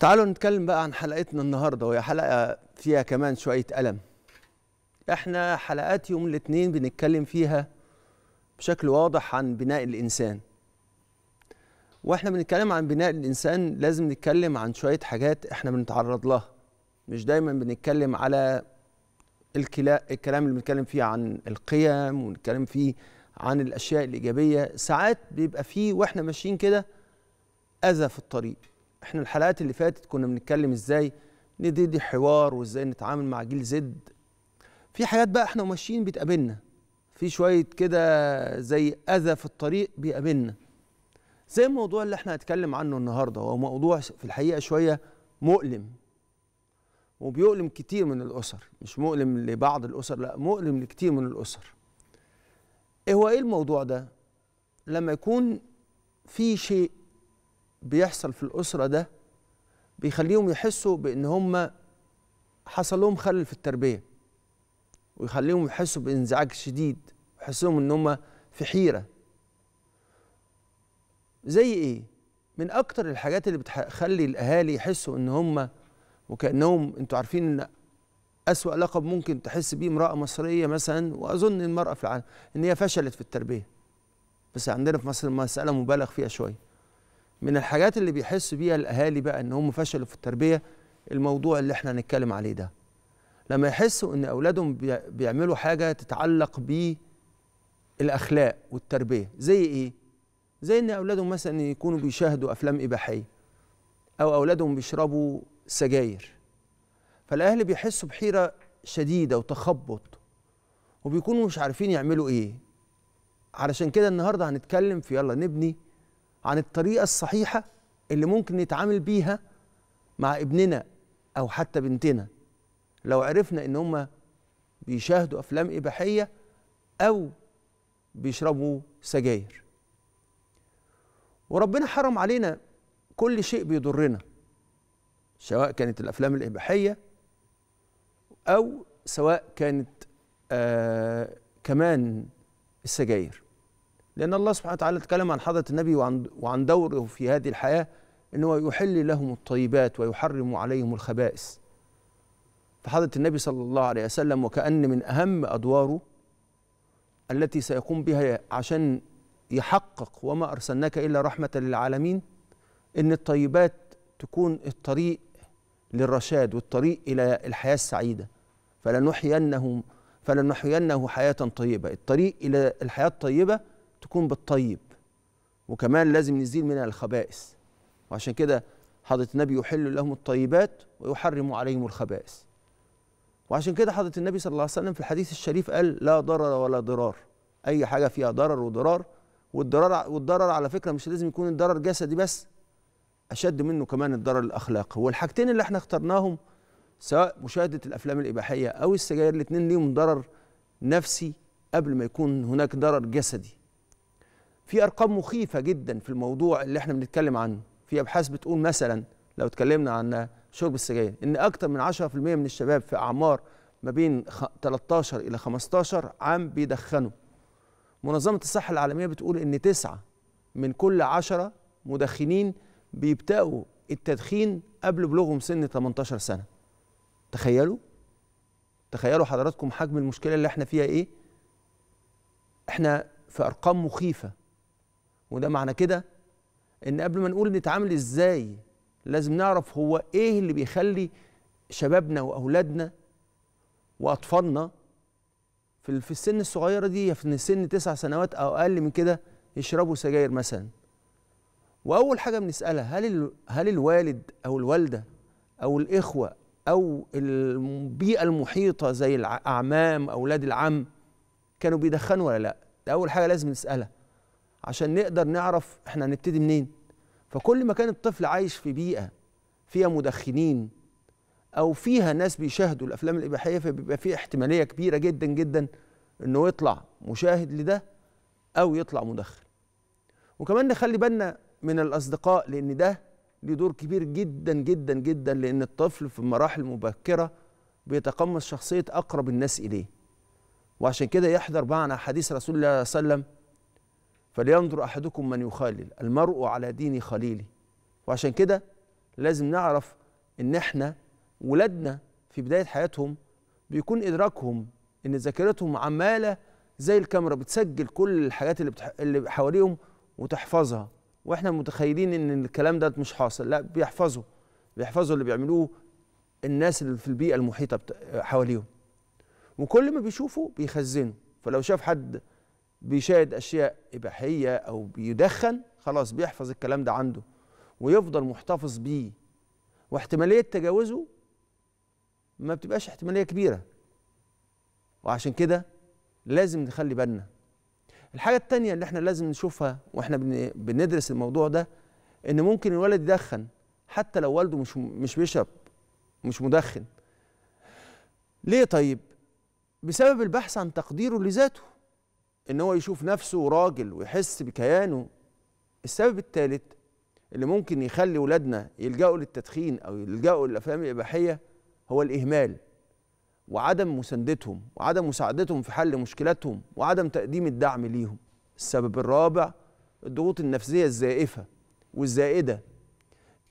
تعالوا نتكلم بقى عن حلقتنا النهارده وهي حلقه فيها كمان شويه ألم. احنا حلقات يوم الاثنين بنتكلم فيها بشكل واضح عن بناء الانسان. واحنا بنتكلم عن بناء الانسان لازم نتكلم عن شويه حاجات احنا بنتعرض لها. مش دايما بنتكلم على الكلا الكلام اللي بنتكلم فيه عن القيم ونتكلم فيه عن الاشياء الايجابيه، ساعات بيبقى فيه واحنا ماشيين كده اذى في الطريق. احنا الحلقات اللي فاتت كنا بنتكلم ازاي ندي حوار وازاي نتعامل مع جيل زد في حاجات بقى احنا ماشيين بتقابلنا في شويه كده زي اذى في الطريق بيقابلنا زي الموضوع اللي احنا هنتكلم عنه النهارده هو موضوع في الحقيقه شويه مؤلم وبيؤلم كتير من الاسر مش مؤلم لبعض الاسر لا مؤلم لكتير من الاسر ايه هو ايه الموضوع ده لما يكون في شيء بيحصل في الأسرة ده بيخليهم يحسوا بأن هم حصل لهم خلل في التربية ويخليهم يحسوا بانزعاج شديد ويحسوهم أن هم في حيرة زي إيه؟ من أكتر الحاجات اللي بتخلي الأهالي يحسوا أن هم وكأنهم أنتوا عارفين أن أسوأ لقب ممكن تحس بيه امرأة مصرية مثلا وأظن المرأة في العالم أن هي فشلت في التربية بس عندنا في مصر مساله مبالغ فيها شوية من الحاجات اللي بيحس بيها الاهالي بقى ان هم فشلوا في التربيه الموضوع اللي احنا هنتكلم عليه ده لما يحسوا ان اولادهم بيعملوا حاجه تتعلق بالاخلاق والتربيه زي ايه زي ان اولادهم مثلا يكونوا بيشاهدوا افلام اباحيه او اولادهم بيشربوا سجاير فالاهل بيحسوا بحيره شديده وتخبط وبيكونوا مش عارفين يعملوا ايه علشان كده النهارده هنتكلم في يلا نبني عن الطريقة الصحيحة اللي ممكن نتعامل بيها مع ابننا أو حتى بنتنا لو عرفنا إن هم بيشاهدوا أفلام إباحية أو بيشربوا سجاير وربنا حرم علينا كل شيء بيضرنا سواء كانت الأفلام الإباحية أو سواء كانت آه كمان السجاير لأن الله سبحانه وتعالى تكلم عن حضرة النبي وعن, وعن دوره في هذه الحياة أنه يحل لهم الطيبات ويحرم عليهم الخبائث فحضرة النبي صلى الله عليه وسلم وكأن من أهم أدواره التي سيقوم بها عشان يحقق وما أرسلناك إلا رحمة للعالمين إن الطيبات تكون الطريق للرشاد والطريق إلى الحياة السعيدة فلنحيينه فلنحيينه حياة طيبة الطريق إلى الحياة الطيبة تكون بالطيب وكمان لازم نزيل منها الخبائث وعشان كده حضرة النبي يحل لهم الطيبات ويحرم عليهم الخبائث وعشان كده حضرة النبي صلى الله عليه وسلم في الحديث الشريف قال لا ضرر ولا ضرار أي حاجة فيها ضرر وضرار والضرر والضرر على فكرة مش لازم يكون الضرر جسدي بس أشد منه كمان الضرر الأخلاقي والحاجتين اللي احنا اخترناهم سواء مشاهدة الأفلام الإباحية أو السجاير الاتنين ليهم ضرر نفسي قبل ما يكون هناك ضرر جسدي في ارقام مخيفه جدا في الموضوع اللي احنا بنتكلم عنه في ابحاث بتقول مثلا لو اتكلمنا عن شرب السجاير ان اكثر من 10% من الشباب في اعمار ما بين 13 الى 15 عام بيدخنوا منظمه الصحه العالميه بتقول ان 9 من كل 10 مدخنين بيبتأوا التدخين قبل بلوغهم سن 18 سنه تخيلوا تخيلوا حضراتكم حجم المشكله اللي احنا فيها ايه احنا في ارقام مخيفه وده معنى كده ان قبل ما نقول نتعامل ازاي لازم نعرف هو ايه اللي بيخلي شبابنا واولادنا واطفالنا في السن الصغيره دي في سن تسع سنوات او اقل من كده يشربوا سجاير مثلا واول حاجه بنسالها هل هل الوالد او الوالده او الاخوه او البيئه المحيطه زي الاعمام اولاد العم كانوا بيدخنوا ولا لا ده اول حاجه لازم نسالها عشان نقدر نعرف احنا هنبتدي منين فكل ما كان الطفل عايش في بيئه فيها مدخنين او فيها ناس بيشاهدوا الافلام الاباحيه فبيبقى في احتماليه كبيره جدا جدا انه يطلع مشاهد لده او يطلع مدخن وكمان نخلي بالنا من الاصدقاء لان ده ليه دور كبير جدا جدا جدا لان الطفل في المراحل المبكره بيتقمص شخصيه اقرب الناس اليه وعشان كده يحضر معنا حديث رسول الله صلى الله عليه وسلم فلينظر احدكم من يخالل المرء على دين خليله وعشان كده لازم نعرف ان احنا ولادنا في بدايه حياتهم بيكون ادراكهم ان ذاكرتهم عماله زي الكاميرا بتسجل كل الحاجات اللي بتح... اللي حواليهم وتحفظها واحنا متخيلين ان الكلام ده مش حاصل لا بيحفظوا بيحفظوا اللي بيعملوه الناس اللي في البيئه المحيطه بت... حواليهم وكل ما بيشوفوا بيخزنوا فلو شاف حد بيشاهد اشياء اباحيه او بيدخن خلاص بيحفظ الكلام ده عنده ويفضل محتفظ بيه واحتماليه تجاوزه ما بتبقاش احتماليه كبيره وعشان كده لازم نخلي بالنا الحاجه الثانيه اللي احنا لازم نشوفها واحنا بندرس الموضوع ده ان ممكن الولد يدخن حتى لو والده مش مش بيشرب مش مدخن ليه طيب بسبب البحث عن تقديره لذاته ان هو يشوف نفسه راجل ويحس بكيانه السبب الثالث اللي ممكن يخلي ولادنا يلجأوا للتدخين او يلجأوا للافلام الاباحيه هو الاهمال وعدم مساندتهم وعدم مساعدتهم في حل مشكلاتهم وعدم تقديم الدعم ليهم السبب الرابع الضغوط النفسيه الزائفه والزائده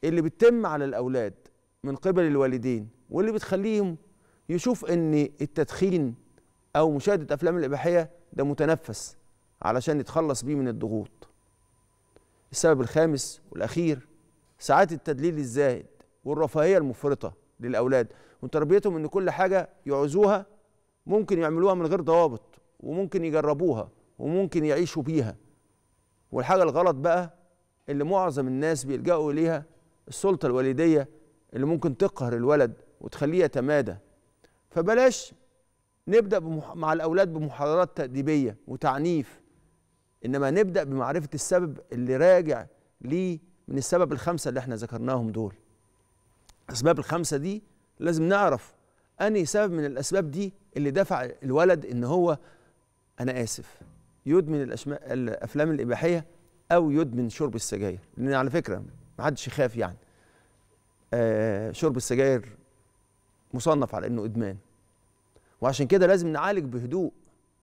اللي بتتم على الاولاد من قبل الوالدين واللي بتخليهم يشوف ان التدخين او مشاهده افلام الاباحيه ده متنفس علشان يتخلص بيه من الضغوط السبب الخامس والاخير ساعات التدليل الزائد والرفاهيه المفرطه للاولاد وتربيتهم ان كل حاجه يعوزوها ممكن يعملوها من غير ضوابط وممكن يجربوها وممكن يعيشوا بيها والحاجه الغلط بقى اللي معظم الناس بيلجأوا اليها السلطه الوالديه اللي ممكن تقهر الولد وتخليه يتمادى فبلاش نبدا بمح... مع الاولاد بمحاضرات تاديبيه وتعنيف انما نبدا بمعرفه السبب اللي راجع ليه من السبب الخمسه اللي احنا ذكرناهم دول الاسباب الخمسه دي لازم نعرف انهي سبب من الاسباب دي اللي دفع الولد ان هو انا اسف يدمن الأشما... الافلام الاباحيه او يدمن شرب السجاير لان على فكره محدش يخاف يعني آه شرب السجاير مصنف على انه ادمان وعشان كده لازم نعالج بهدوء